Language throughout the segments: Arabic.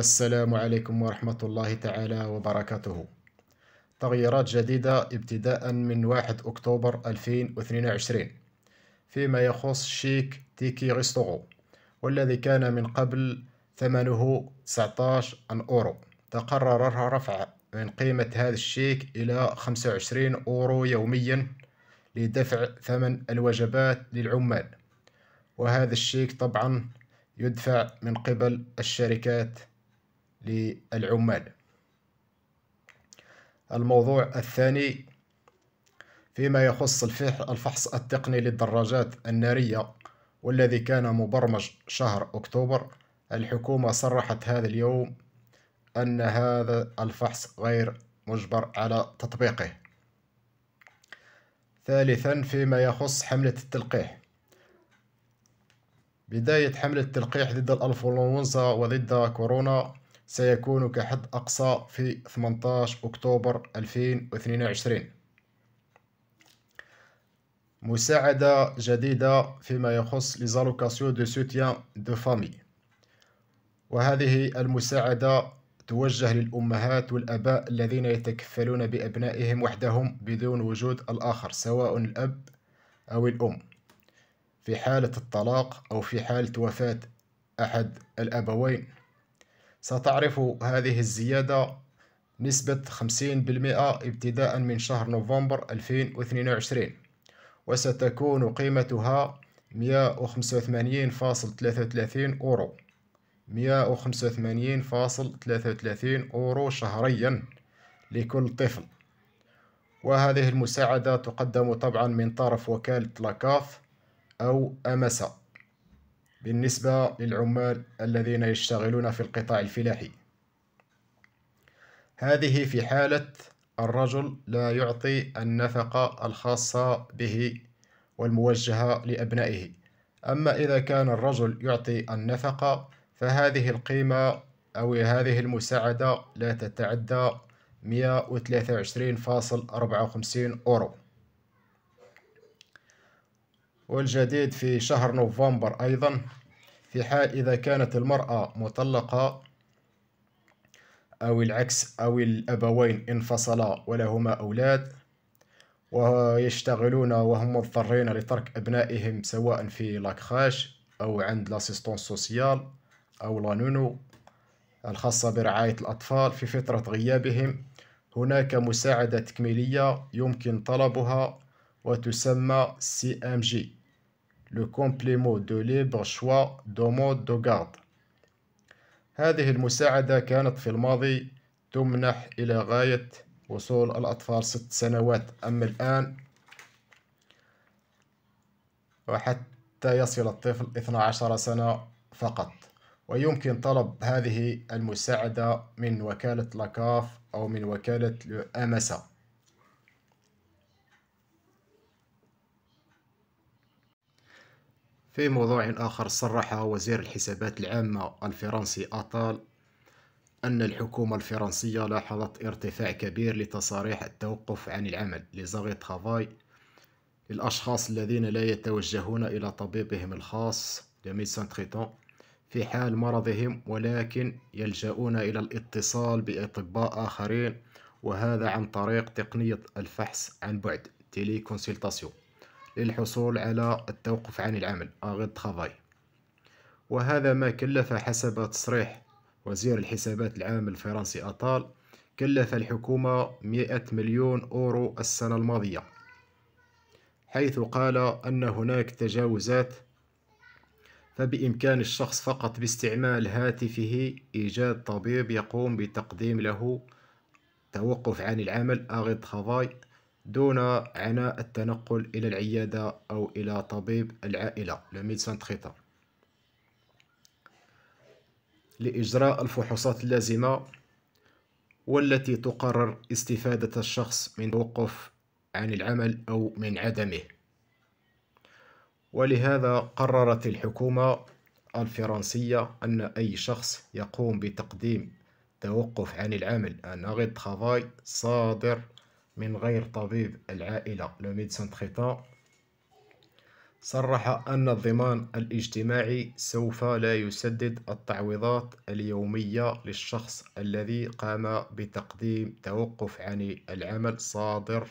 السلام عليكم ورحمة الله تعالى وبركاته تغييرات جديدة ابتداء من 1 أكتوبر 2022 فيما يخص شيك تيكي ريستورو والذي كان من قبل ثمنه 19 أورو تقرر رفع من قيمة هذا الشيك إلى 25 أورو يوميا لدفع ثمن الوجبات للعمال وهذا الشيك طبعا يدفع من قبل الشركات للعمال الموضوع الثاني فيما يخص الفحص التقني للدراجات النارية والذي كان مبرمج شهر أكتوبر الحكومة صرحت هذا اليوم أن هذا الفحص غير مجبر على تطبيقه ثالثا فيما يخص حملة التلقيح بداية حملة التلقيح ضد الأنفلونزا وضد كورونا سيكون كحد أقصى في 18 أكتوبر 2022 مساعدة جديدة فيما يخص ليزالوكاسيون دو سوتيان دو فامي وهذه المساعدة توجه للأمهات والأباء الذين يتكفلون بأبنائهم وحدهم بدون وجود الآخر سواء الأب أو الأم في حالة الطلاق أو في حالة وفاة أحد الأبوين ستعرف هذه الزيادة نسبة 50% ابتداء من شهر نوفمبر 2022 وستكون قيمتها 185.33 أورو 185.33 أورو شهريا لكل طفل وهذه المساعدة تقدم طبعا من طرف وكالة لاكاف أو أمسا بالنسبة للعمال الذين يشتغلون في القطاع الفلاحي هذه في حالة الرجل لا يعطي النفقة الخاصة به والموجهة لأبنائه أما إذا كان الرجل يعطي النفقة فهذه القيمة أو هذه المساعدة لا تتعدى 123.54 أورو والجديد في شهر نوفمبر أيضا في حال إذا كانت المرأة مطلقة أو العكس أو الأبوين انفصلا ولهما أولاد ويشتغلون وهم مضطرين لترك أبنائهم سواء في لاكخاش أو عند لاسيستون سوسيال أو لانونو الخاصة برعاية الأطفال في فترة غيابهم هناك مساعدة تكميلية يمكن طلبها وتسمى سي ام جي le complément de libre choix mode de garde هذه المساعدة كانت في الماضي تمنح إلى غاية وصول الأطفال ست سنوات أما الآن وحتى يصل الطفل 12 سنة فقط ويمكن طلب هذه المساعدة من وكالة لاكاف أو من وكالة أمسا في موضوع آخر صرح وزير الحسابات العامة الفرنسي أطال أن الحكومة الفرنسية لاحظت ارتفاع كبير لتصاريح التوقف عن العمل لزغي خفاي للأشخاص الذين لا يتوجهون إلى طبيبهم الخاص في حال مرضهم ولكن يلجؤون إلى الاتصال بأطباء آخرين وهذا عن طريق تقنية الفحص عن بعد تيلي كونسلتاسيون للحصول على التوقف عن العمل أغد خضاي وهذا ما كلف حسب تصريح وزير الحسابات العام الفرنسي أطال كلف الحكومة 100 مليون أورو السنة الماضية حيث قال أن هناك تجاوزات فبإمكان الشخص فقط باستعمال هاتفه إيجاد طبيب يقوم بتقديم له توقف عن العمل أغد خضاي دون عناء التنقل إلى العيادة أو إلى طبيب العائلة لميدسان تخيطة لإجراء الفحوصات اللازمة والتي تقرر استفادة الشخص من توقف عن العمل أو من عدمه ولهذا قررت الحكومة الفرنسية أن أي شخص يقوم بتقديم توقف عن العمل أن غير صادر من غير طبيب العائلة لو ميدسان صرح أن الضمان الاجتماعي سوف لا يسدد التعويضات اليومية للشخص الذي قام بتقديم توقف عن العمل صادر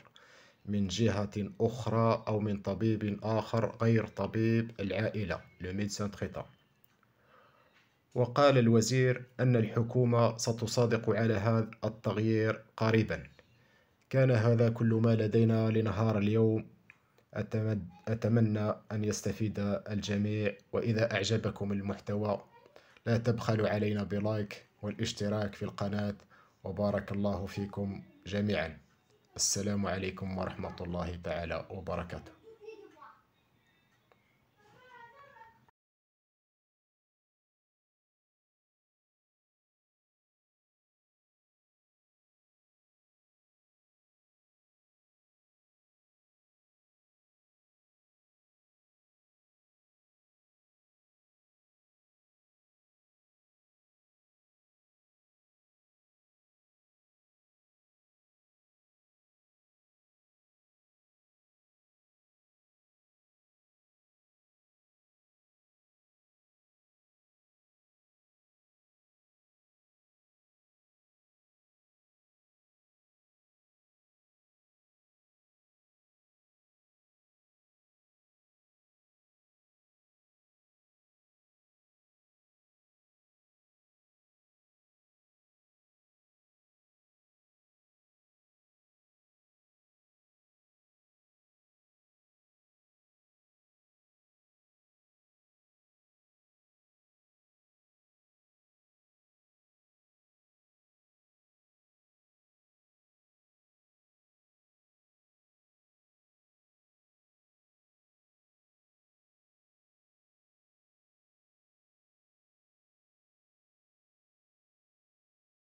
من جهة أخرى أو من طبيب آخر غير طبيب العائلة لو ميدسان تريتون وقال الوزير أن الحكومة ستصادق على هذا التغيير قريباً كان هذا كل ما لدينا لنهار اليوم أتمنى أن يستفيد الجميع وإذا أعجبكم المحتوى لا تبخلوا علينا بلايك والاشتراك في القناة وبارك الله فيكم جميعا السلام عليكم ورحمة الله تعالى وبركاته